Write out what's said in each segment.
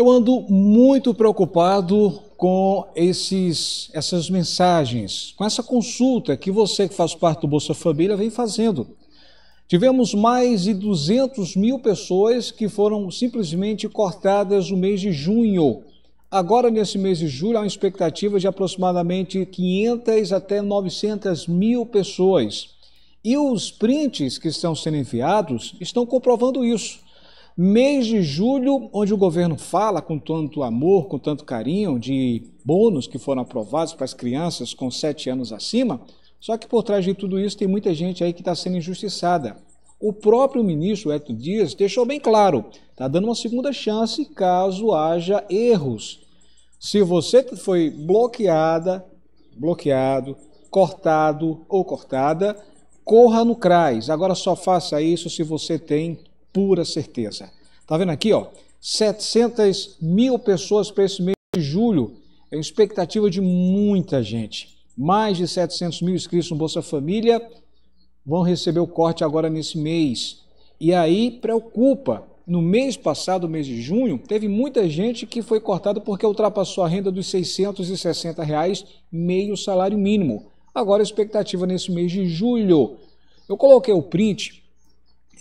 Eu ando muito preocupado com esses, essas mensagens, com essa consulta que você que faz parte do Bolsa Família vem fazendo. Tivemos mais de 200 mil pessoas que foram simplesmente cortadas no mês de junho. Agora, nesse mês de julho, há uma expectativa de aproximadamente 500 até 900 mil pessoas. E os prints que estão sendo enviados estão comprovando isso. Mês de julho, onde o governo fala com tanto amor, com tanto carinho, de bônus que foram aprovados para as crianças com 7 anos acima, só que por trás de tudo isso tem muita gente aí que está sendo injustiçada. O próprio ministro Eto Dias deixou bem claro, está dando uma segunda chance caso haja erros. Se você foi bloqueada, bloqueado, cortado ou cortada, corra no CRAS. Agora só faça isso se você tem pura certeza. Está vendo aqui, ó? 700 mil pessoas para esse mês de julho. É expectativa de muita gente. Mais de 700 mil inscritos no Bolsa Família vão receber o corte agora nesse mês. E aí preocupa. No mês passado, mês de junho, teve muita gente que foi cortada porque ultrapassou a renda dos 660 reais, meio salário mínimo. Agora a expectativa nesse mês de julho. Eu coloquei o print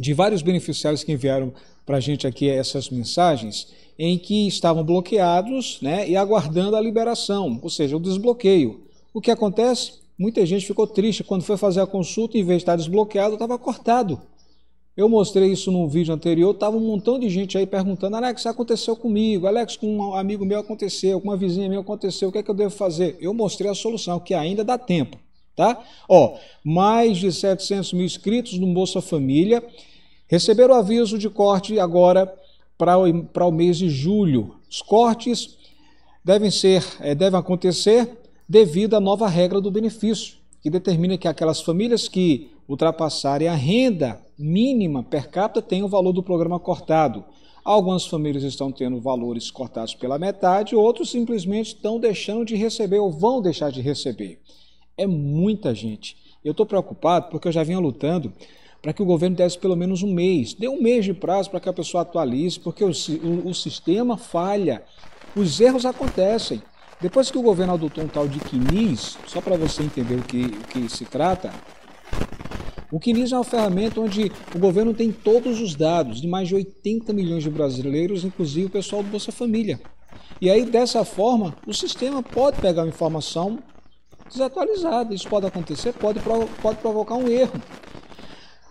de vários beneficiários que enviaram para a gente aqui essas mensagens, em que estavam bloqueados né, e aguardando a liberação, ou seja, o desbloqueio. O que acontece? Muita gente ficou triste quando foi fazer a consulta, em vez de estar desbloqueado, estava cortado. Eu mostrei isso num vídeo anterior, estava um montão de gente aí perguntando, Alex, aconteceu comigo, Alex, com um amigo meu aconteceu, com uma vizinha minha aconteceu, o que é que eu devo fazer? Eu mostrei a solução, que ainda dá tempo. Tá? Ó, mais de 700 mil inscritos no Bolsa Família receberam aviso de corte agora para o mês de julho. Os cortes devem ser, é, devem acontecer devido à nova regra do benefício, que determina que aquelas famílias que ultrapassarem a renda mínima per capita tenham o valor do programa cortado. Algumas famílias estão tendo valores cortados pela metade, outros simplesmente estão deixando de receber ou vão deixar de receber. É muita gente. Eu estou preocupado porque eu já vinha lutando para que o governo desse pelo menos um mês. Dê um mês de prazo para que a pessoa atualize, porque o, o, o sistema falha. Os erros acontecem. Depois que o governo adotou um tal de Quinis, só para você entender o que, o que se trata, o Quinis é uma ferramenta onde o governo tem todos os dados de mais de 80 milhões de brasileiros, inclusive o pessoal do Bolsa Família. E aí, dessa forma, o sistema pode pegar a informação desatualizada. Isso pode acontecer, pode, pode provocar um erro.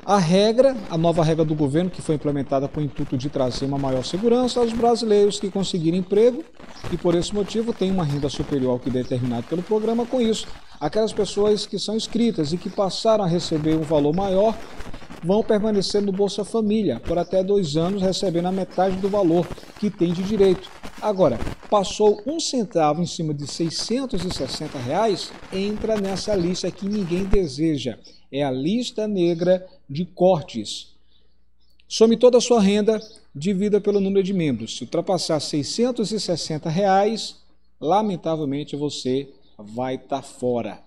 A regra, a nova regra do governo, que foi implementada com o intuito de trazer uma maior segurança aos brasileiros que conseguirem emprego e, por esse motivo, têm uma renda superior ao que é determinado pelo programa. Com isso, aquelas pessoas que são inscritas e que passaram a receber um valor maior vão permanecer no Bolsa Família por até dois anos, recebendo a metade do valor que tem de direito. Agora, passou um centavo em cima de 660 reais, entra nessa lista que ninguém deseja. É a lista negra de cortes. Some toda a sua renda, divida pelo número de membros. Se ultrapassar 660 reais, lamentavelmente você vai estar tá fora.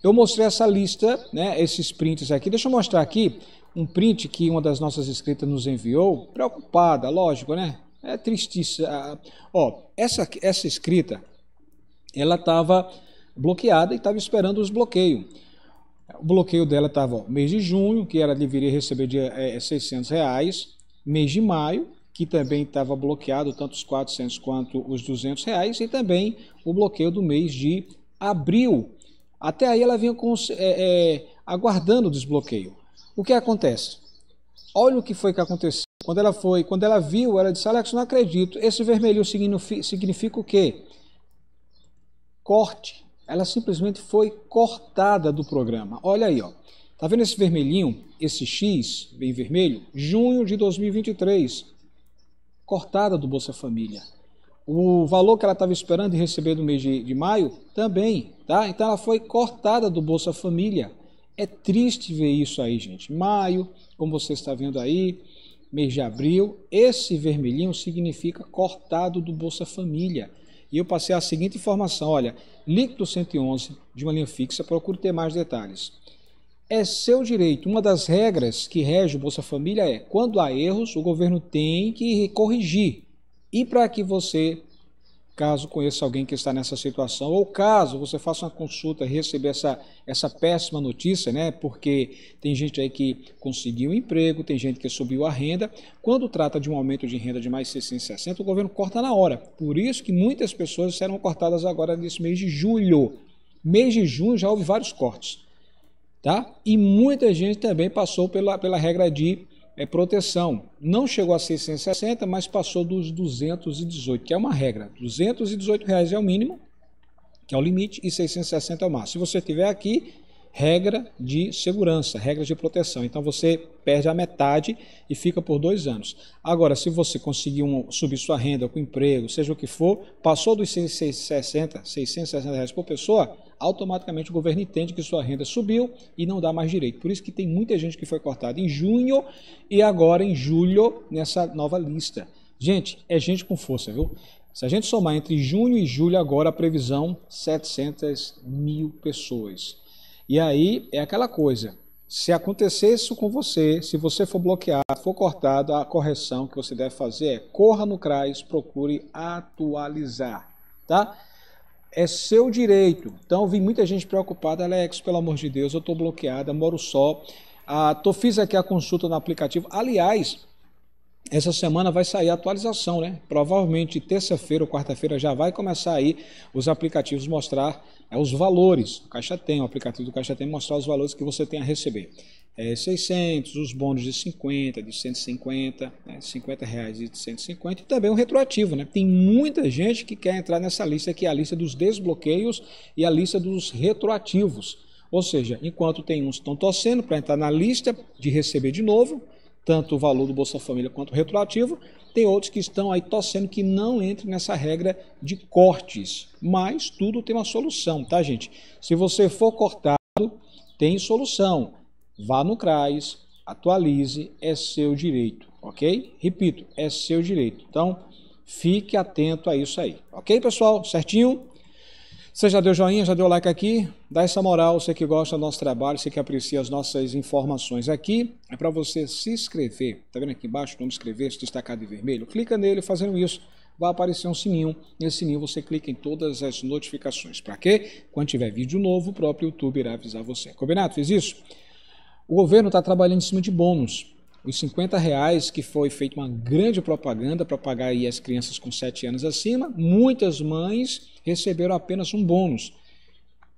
Eu mostrei essa lista, né, esses prints aqui. Deixa eu mostrar aqui um print que uma das nossas inscritas nos enviou, preocupada, lógico, né? É tristíssimo. Ah, ah, ó, essa, essa escrita, ela estava bloqueada e estava esperando os bloqueios. O bloqueio dela estava mês de junho, que ela deveria receber de é, 600 é, reais, mês de maio, que também estava bloqueado, tanto os 400 quanto os 200 reais, e também o bloqueio do mês de abril. Até aí ela vinha com, é, é, aguardando o desbloqueio. O que acontece? Olha o que foi que aconteceu. Quando ela foi, quando ela viu, ela disse: Alex, não acredito. Esse vermelho significa o quê? Corte. Ela simplesmente foi cortada do programa. Olha aí, ó. Tá vendo esse vermelhinho, esse X bem vermelho? Junho de 2023. Cortada do Bolsa Família. O valor que ela estava esperando receber no mês de, de maio também, tá? Então ela foi cortada do Bolsa Família. É triste ver isso aí, gente. Maio, como você está vendo aí, mês de abril, esse vermelhinho significa cortado do Bolsa Família. E eu passei a seguinte informação, olha, link do 111 de uma linha fixa, procure ter mais detalhes. É seu direito. Uma das regras que rege o Bolsa Família é, quando há erros, o governo tem que corrigir. E para que você caso conheça alguém que está nessa situação, ou caso você faça uma consulta e receba essa, essa péssima notícia, né? Porque tem gente aí que conseguiu um emprego, tem gente que subiu a renda. Quando trata de um aumento de renda de mais 660, o governo corta na hora. Por isso que muitas pessoas serão cortadas agora nesse mês de julho. Mês de junho já houve vários cortes. Tá? E muita gente também passou pela, pela regra de é, proteção. Não chegou a 660, mas passou dos 218, que é uma regra. 218 reais é o mínimo, que é o limite, e 660 é o máximo. Se você tiver aqui, regra de segurança, regra de proteção. Então você perde a metade e fica por dois anos. Agora, se você conseguir um, subir sua renda com emprego, seja o que for, passou dos 660, 660 reais por pessoa, automaticamente o governo entende que sua renda subiu e não dá mais direito. Por isso que tem muita gente que foi cortada em junho e agora em julho nessa nova lista. Gente, é gente com força, viu? Se a gente somar entre junho e julho agora, a previsão 700 mil pessoas. E aí é aquela coisa, se acontecer isso com você, se você for bloqueado, for cortado, a correção que você deve fazer é corra no CRAS, procure atualizar, tá? É seu direito. Então, vi muita gente preocupada, Alex, pelo amor de Deus, eu estou bloqueada, moro só. Ah, tô, fiz aqui a consulta no aplicativo. Aliás, essa semana vai sair a atualização, né? Provavelmente terça-feira ou quarta-feira já vai começar aí os aplicativos mostrar é, os valores. O Caixa Tem, o aplicativo do Caixa Tem mostrar os valores que você tem a receber. É, 600, os bônus de 50, de 150, né? 50 reais e de 150 e também o retroativo, né? Tem muita gente que quer entrar nessa lista que é a lista dos desbloqueios e a lista dos retroativos. Ou seja, enquanto tem uns que estão torcendo para entrar na lista de receber de novo, tanto o valor do Bolsa Família quanto o retroativo. Tem outros que estão aí torcendo que não entre nessa regra de cortes. Mas tudo tem uma solução, tá, gente? Se você for cortado, tem solução. Vá no CRAS, atualize, é seu direito, ok? Repito, é seu direito. Então, fique atento a isso aí, ok, pessoal? Certinho? Você já deu joinha, já deu like aqui? Dá essa moral, você que gosta do nosso trabalho, você que aprecia as nossas informações aqui. É para você se inscrever. Tá vendo aqui embaixo o nome inscrever, se destacar de vermelho? Clica nele fazendo isso. Vai aparecer um sininho. Nesse sininho você clica em todas as notificações. Para quê? Quando tiver vídeo novo, o próprio YouTube irá avisar você. Combinado? Fiz isso? O governo está trabalhando em cima de bônus os 50 reais que foi feita uma grande propaganda para pagar aí as crianças com 7 anos acima, muitas mães receberam apenas um bônus.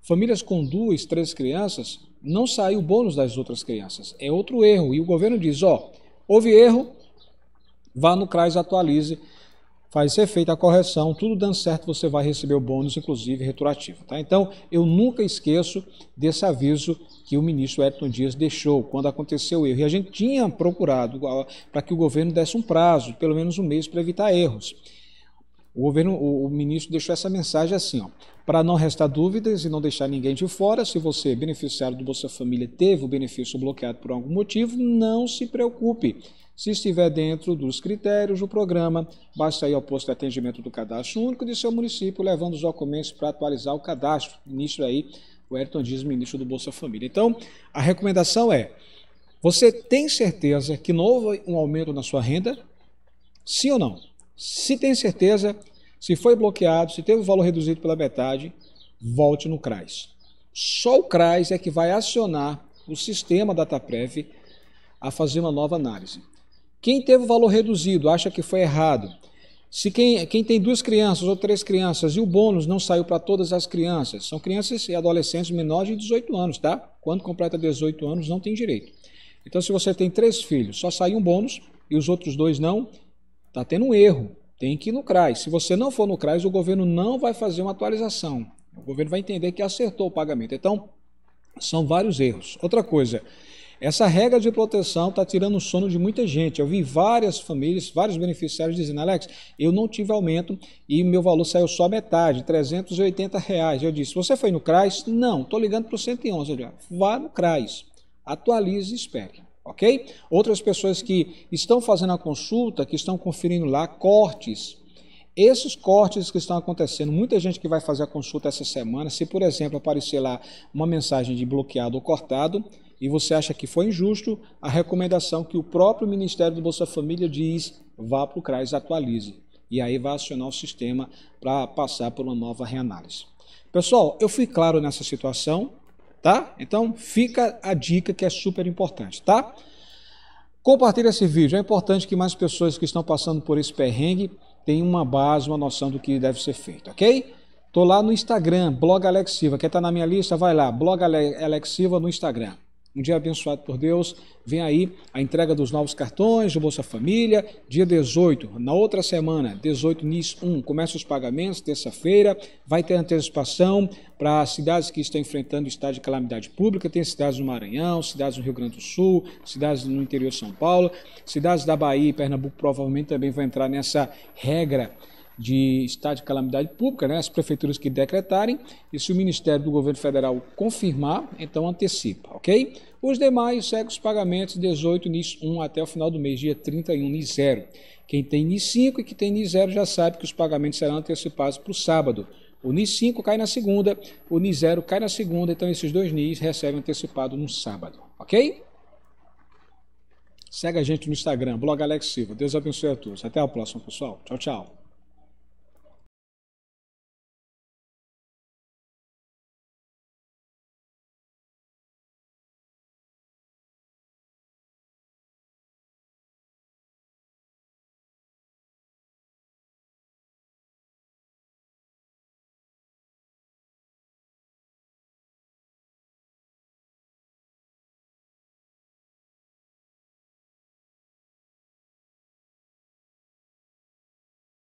Famílias com duas, três crianças, não saiu o bônus das outras crianças. É outro erro. E o governo diz, ó, houve erro, vá no CRAS atualize faz ser feita a correção, tudo dando certo, você vai receber o bônus, inclusive retroativo. Tá? Então, eu nunca esqueço desse aviso que o ministro Edson Dias deixou quando aconteceu o erro. E a gente tinha procurado para que o governo desse um prazo, pelo menos um mês, para evitar erros. O, governo, o, o, ministro deixou essa mensagem assim, ó, para não restar dúvidas e não deixar ninguém de fora, se você, beneficiário do Bolsa Família, teve o benefício bloqueado por algum motivo, não se preocupe. Se estiver dentro dos critérios do programa, basta ir ao posto de atendimento do cadastro único de seu município, levando os documentos para atualizar o cadastro. Ministro aí, o Ayrton Dias, ministro do Bolsa Família. Então, a recomendação é: você tem certeza que não houve um aumento na sua renda? Sim ou não? Se tem certeza, se foi bloqueado, se teve o valor reduzido pela metade, volte no CRAS. Só o CRAS é que vai acionar o sistema DataPrev a fazer uma nova análise. Quem teve o valor reduzido acha que foi errado. Se quem, quem tem duas crianças ou três crianças e o bônus não saiu para todas as crianças, são crianças e adolescentes menores de 18 anos, tá? Quando completa 18 anos, não tem direito. Então, se você tem três filhos, só sai um bônus e os outros dois não, está tendo um erro. Tem que ir no CRAS. Se você não for no CRAS, o governo não vai fazer uma atualização. O governo vai entender que acertou o pagamento. Então, são vários erros. Outra coisa, essa regra de proteção está tirando o sono de muita gente. Eu vi várias famílias, vários beneficiários dizendo, Alex, eu não tive aumento e meu valor saiu só metade, 380 reais. Eu disse, você foi no CRAS? Não, estou ligando para o 111. Vá no CRAS, atualize e espere. Ok? Outras pessoas que estão fazendo a consulta, que estão conferindo lá cortes, esses cortes que estão acontecendo, muita gente que vai fazer a consulta essa semana, se por exemplo aparecer lá uma mensagem de bloqueado ou cortado, e você acha que foi injusto a recomendação que o próprio Ministério do Bolsa Família diz, vá para o CRAS, atualize. E aí vai acionar o sistema para passar por uma nova reanálise. Pessoal, eu fui claro nessa situação, tá? Então fica a dica que é super importante, tá? Compartilhe esse vídeo, é importante que mais pessoas que estão passando por esse perrengue tenham uma base, uma noção do que deve ser feito, ok? Tô lá no Instagram, blog Alex Silva. Quer estar tá na minha lista? Vai lá, blog Alex Silva no Instagram um dia abençoado por Deus. Vem aí a entrega dos novos cartões do Bolsa Família, dia 18. Na outra semana, 18 NIS 1, começa os pagamentos, terça-feira. Vai ter antecipação para cidades que estão enfrentando estado de calamidade pública. Tem cidades no Maranhão, cidades no Rio Grande do Sul, cidades no interior de São Paulo, cidades da Bahia e Pernambuco provavelmente também vão entrar nessa regra de estado de calamidade pública, né, as prefeituras que decretarem, e se o Ministério do Governo Federal confirmar, então antecipa, ok? Os demais seguem os pagamentos 18 NIS 1 até o final do mês, dia 31 NIS 0. Quem tem NIS 5 e que tem NIS 0 já sabe que os pagamentos serão antecipados para o sábado. O NIS 5 cai na segunda, o NIS 0 cai na segunda, então esses dois NIS recebem antecipado no sábado, ok? Segue a gente no Instagram, blog Alex Silva. Deus abençoe a todos. Até a próxima, pessoal. Tchau, tchau.